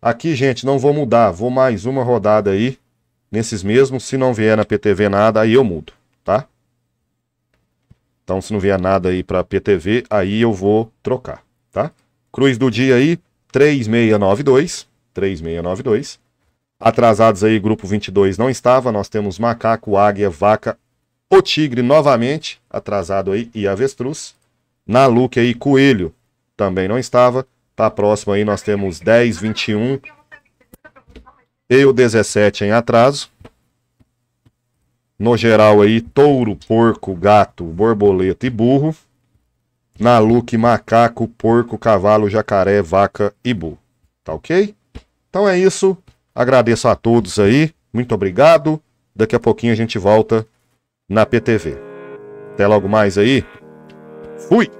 Aqui, gente, não vou mudar. Vou mais uma rodada aí. Nesses mesmos. Se não vier na PTV nada, aí eu mudo, tá? Então, se não vier nada aí para PTV, aí eu vou trocar, tá? Cruz do dia aí, 3692. 3692. Atrasados aí, grupo 22 não estava. Nós temos macaco, águia, vaca, o tigre novamente, atrasado aí, e avestruz. Na aí, coelho também não estava. Tá próximo aí, nós temos 10, 21 e o 17 em atraso. No geral aí, touro, porco, gato, borboleta e burro. Naluque, macaco, porco, cavalo, jacaré, vaca e burro. Tá ok? Então é isso. Agradeço a todos aí. Muito obrigado. Daqui a pouquinho a gente volta na PTV. Até logo mais aí. Fui!